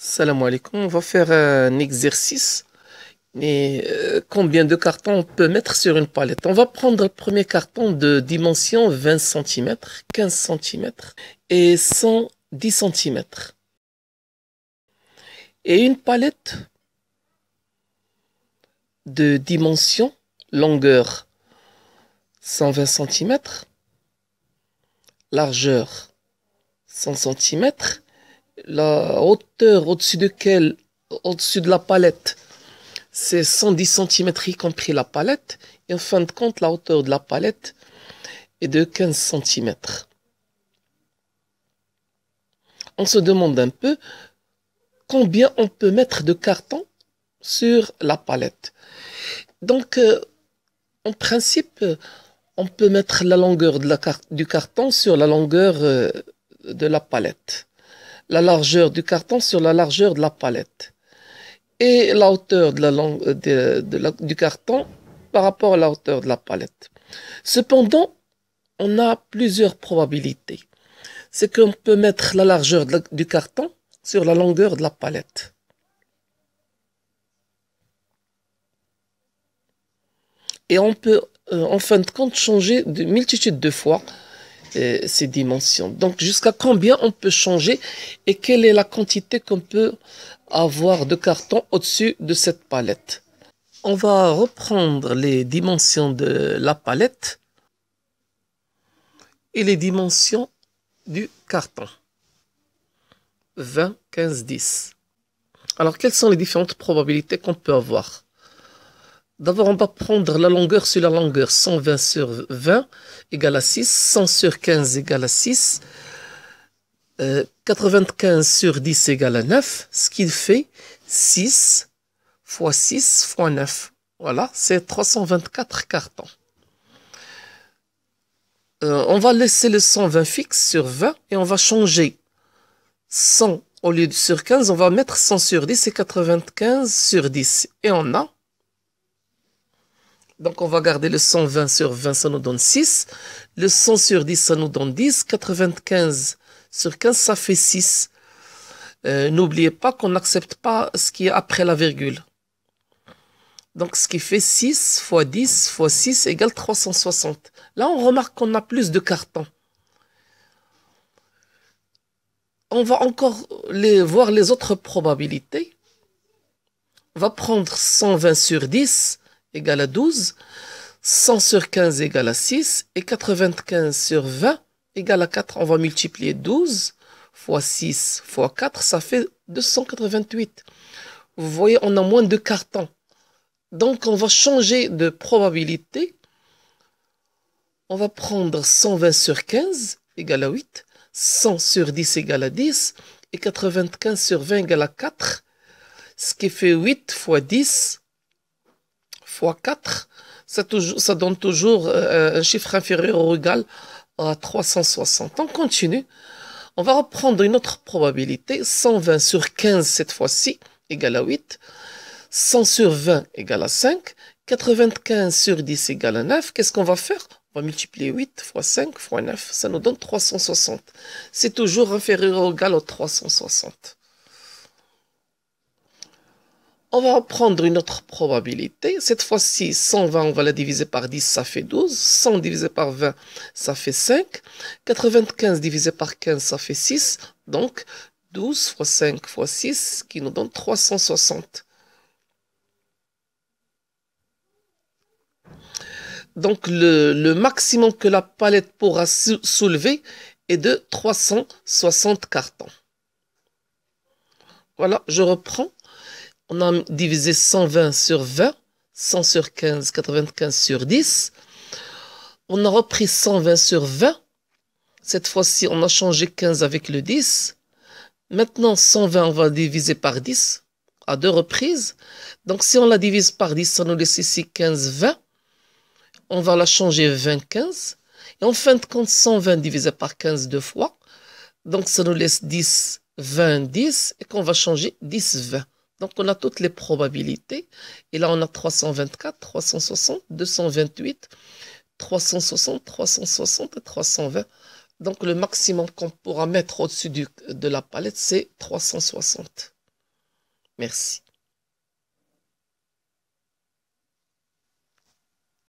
Salam alaikum. On va faire un exercice. Euh, combien de cartons on peut mettre sur une palette On va prendre le premier carton de dimension 20 cm, 15 cm et 110 cm. Et une palette de dimension longueur 120 cm, largeur 100 cm la hauteur au-dessus au-dessus de la palette, c'est 110 cm y compris la palette. Et en fin de compte, la hauteur de la palette est de 15 cm. On se demande un peu combien on peut mettre de carton sur la palette. Donc, euh, en principe, on peut mettre la longueur du carton sur la longueur euh, de la palette la largeur du carton sur la largeur de la palette et la hauteur euh, de la du carton par rapport à la hauteur de la palette. Cependant, on a plusieurs probabilités. C'est qu'on peut mettre la largeur du carton sur la longueur de la palette. Et on peut, euh, en fin de compte, changer de multitude de fois euh, ces dimensions. Donc jusqu'à combien on peut changer et quelle est la quantité qu'on peut avoir de carton au-dessus de cette palette. On va reprendre les dimensions de la palette et les dimensions du carton. 20, 15, 10. Alors quelles sont les différentes probabilités qu'on peut avoir D'abord, on va prendre la longueur sur la longueur. 120 sur 20 égale à 6. 100 sur 15 égale à 6. 95 euh, sur 10 égale à 9. Ce qui fait 6 fois 6 fois 9. Voilà, c'est 324 cartons. Euh, on va laisser le 120 fixe sur 20 et on va changer 100 au lieu de sur 15, on va mettre 100 sur 10 et 95 sur 10. Et on a donc on va garder le 120 sur 20, ça nous donne 6. Le 100 sur 10, ça nous donne 10. 95 sur 15, ça fait 6. Euh, n'oubliez pas qu'on n'accepte pas ce qui est après la virgule. Donc ce qui fait 6 fois 10 fois 6 égale 360. Là, on remarque qu'on a plus de cartons. On va encore les, voir les autres probabilités. On va prendre 120 sur 10 égale à 12, 100 sur 15 égale à 6, et 95 sur 20 égale à 4. On va multiplier 12 fois 6 fois 4, ça fait 288. Vous voyez, on a moins de cartons. Donc, on va changer de probabilité. On va prendre 120 sur 15 égale à 8, 100 sur 10 égale à 10, et 95 sur 20 égale à 4, ce qui fait 8 fois 10 fois 4, ça, toujours, ça donne toujours euh, un chiffre inférieur ou égal à 360. On continue. On va reprendre une autre probabilité. 120 sur 15 cette fois-ci égale à 8. 100 sur 20 égale à 5. 95 sur 10 égale à 9. Qu'est-ce qu'on va faire on va multiplier 8 fois 5 fois 9, ça nous donne 360. C'est toujours inférieur ou égal à 360. On va prendre une autre probabilité. Cette fois-ci, 120, on va la diviser par 10, ça fait 12. 100 divisé par 20, ça fait 5. 95 divisé par 15, ça fait 6. Donc, 12 fois 5 fois 6, qui nous donne 360. Donc, le, maximum que la palette pourra soulever est de 360 cartons. Voilà, je reprends on a divisé 120 sur 20, 100 sur 15, 95 sur 10. On a repris 120 sur 20. Cette fois-ci, on a changé 15 avec le 10. Maintenant, 120, on va diviser par 10 à deux reprises. Donc, si on la divise par 10, ça nous laisse ici 15, 20. On va la changer 20, 15. Et en fin de compte, 120 divisé par 15 deux fois. Donc, ça nous laisse 10, 20, 10. Et qu'on va changer 10, 20. Donc on a toutes les probabilités. Et là, on a 324, 360, 228, 360, 360 et 320. Donc le maximum qu'on pourra mettre au-dessus de la palette, c'est 360. Merci.